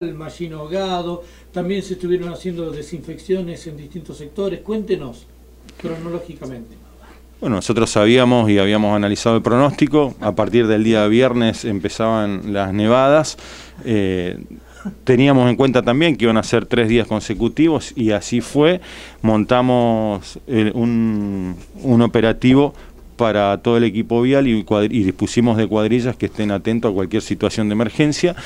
el machino ahogado, también se estuvieron haciendo desinfecciones en distintos sectores. Cuéntenos cronológicamente. Bueno, nosotros sabíamos y habíamos analizado el pronóstico. A partir del día viernes empezaban las nevadas. Eh, teníamos en cuenta también que iban a ser tres días consecutivos y así fue. Montamos eh, un, operativo para todo el equipo vial y, dispusimos de cuadrillas que estén atentos a cualquier situación de emergencia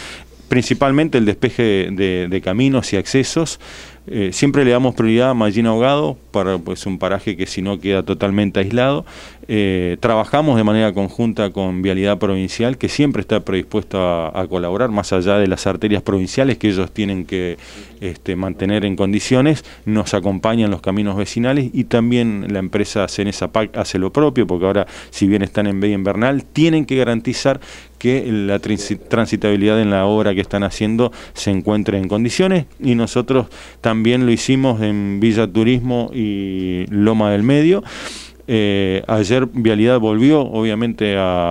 principalmente el despeje de, caminos y accesos. Eh, siempre le damos prioridad a Mallina Ahogado, para, pues un paraje que si no queda totalmente aislado. Eh, trabajamos de manera conjunta con Vialidad Provincial, que siempre está predispuesta a, colaborar, más allá de las arterias provinciales que ellos tienen que este, mantener en condiciones, nos acompañan los caminos vecinales y también la empresa Cenesapac hace lo propio, porque ahora, si bien están en Bella Invernal, tienen que garantizar que la transitabilidad en la obra que están haciendo se encuentre en condiciones y nosotros también lo hicimos en Villa Turismo y Loma del Medio. Eh, ayer Vialidad volvió, obviamente, a,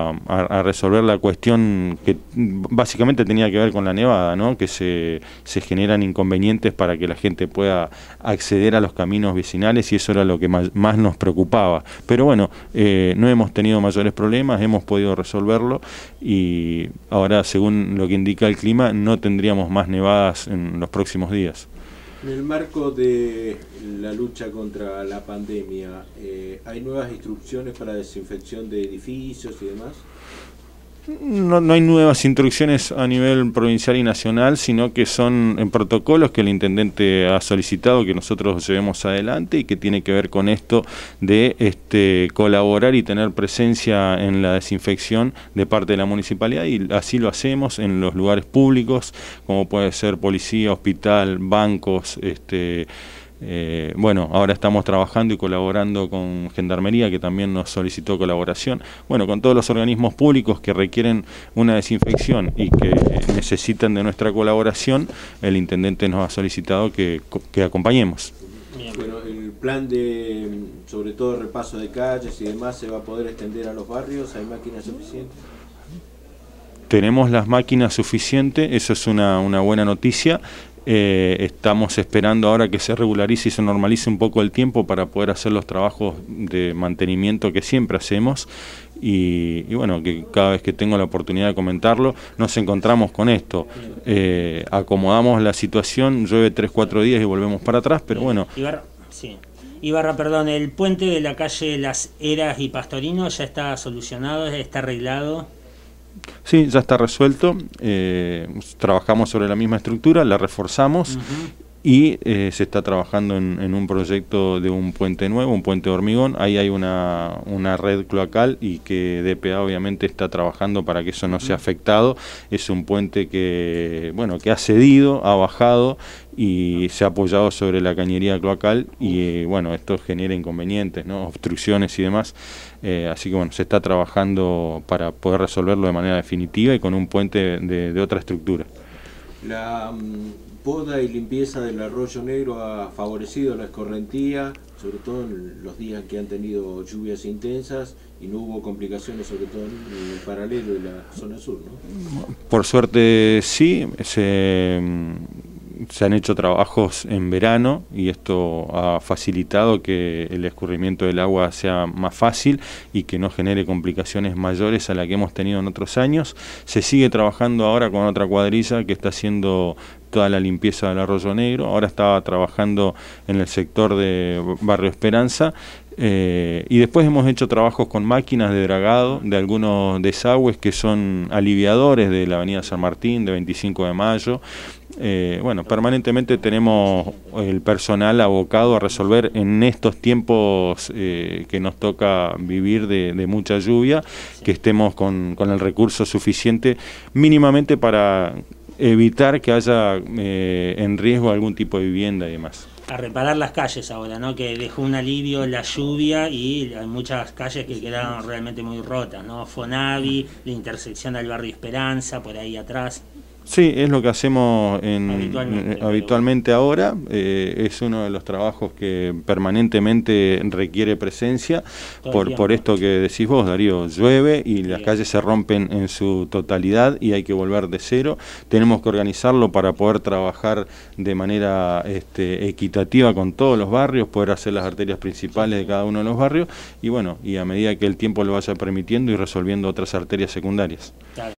resolver la cuestión que básicamente tenía que ver con la nevada, que se, generan inconvenientes para que la gente pueda acceder a los caminos vecinales y eso era lo que más, nos preocupaba. Pero bueno, eh, no hemos tenido mayores problemas, hemos podido resolverlo y ahora, según lo que indica el clima, no tendríamos más nevadas en los próximos días. En el marco de la lucha contra la pandemia, eh, ¿hay nuevas instrucciones para desinfección de edificios y demás? No, no, hay nuevas instrucciones a nivel provincial y nacional, sino que son en protocolos que el intendente ha solicitado que nosotros llevemos adelante y que tiene que ver con esto de este, colaborar y tener presencia en la desinfección de parte de la municipalidad y así lo hacemos en los lugares públicos, como puede ser policía, hospital, bancos, este, eh, bueno, ahora estamos trabajando y colaborando con Gendarmería, que también nos solicitó colaboración. Bueno, con todos los organismos públicos que requieren una desinfección y que necesitan de nuestra colaboración, el intendente nos ha solicitado que, acompañemos. Bueno, el plan de, sobre todo, repaso de calles y demás, ¿se va a poder extender a los barrios? ¿Hay máquinas suficientes? tenemos las máquinas suficientes, eso es una buena noticia. Eh, estamos esperando ahora que se regularice y se normalice un poco el tiempo para poder hacer los trabajos de mantenimiento que siempre hacemos. Y, bueno, que cada vez que tengo la oportunidad de comentarlo, nos encontramos con esto. Eh, acomodamos la situación, llueve 3-4 días y volvemos para atrás, pero bueno. Ibarra, perdón, el puente de la calle Las Heras y Pastorino ya está solucionado, está arreglado. Sí, ya está resuelto. Eh, trabajamos sobre la misma estructura, la reforzamos y eh, se está trabajando en, un proyecto de un puente nuevo, un puente de hormigón. Ahí hay una, una red cloacal y que DPA obviamente está trabajando para que eso no sea afectado. Es un puente que, bueno, que ha cedido, ha bajado y se ha apoyado sobre la cañería cloacal y eh, bueno, esto genera inconvenientes, ¿no? obstrucciones y demás. Eh, así que bueno, se está trabajando para poder resolverlo de manera definitiva y con un puente de otra estructura. La poda mm, y limpieza del arroyo negro ha favorecido la escorrentía, sobre todo en los días que han tenido lluvias intensas y no hubo complicaciones, sobre todo en el paralelo de la zona sur. ¿no? Por suerte sí, mm, se han hecho trabajos en verano y esto ha facilitado que el escurrimiento del agua sea más fácil y que no genere complicaciones mayores a las que hemos tenido en otros años. Se sigue trabajando ahora con otra cuadrilla que está haciendo toda la limpieza del arroyo negro. Ahora estaba trabajando en el sector de Barrio Esperanza. Eh, y después hemos hecho trabajos con máquinas de dragado de algunos desagües que son aliviadores de la Avenida San Martín, de 25 de Mayo, eh, bueno, permanentemente tenemos el personal abocado a resolver en estos tiempos eh, que nos toca vivir de, mucha lluvia, que estemos con, el recurso suficiente mínimamente para evitar que haya eh, en riesgo algún tipo de vivienda y demás. A reparar las calles ahora, ¿no? Que dejó un alivio la lluvia y hay muchas calles que quedaron realmente muy rotas, ¿no? Fonavi, la intersección del barrio Esperanza, por ahí atrás. Sí, es lo que hacemos en, habitualmente, eh, ahora. Eh, es uno de los trabajos que permanentemente requiere presencia por, por esto que decís vos, Darío. Llueve y las calles se rompen en su totalidad y hay que volver de cero. Tenemos que organizarlo para poder trabajar de manera este, equitativa con todos los barrios, poder hacer las arterias principales de cada uno de los barrios y bueno, y a medida que el tiempo lo vaya permitiendo y resolviendo otras arterias secundarias.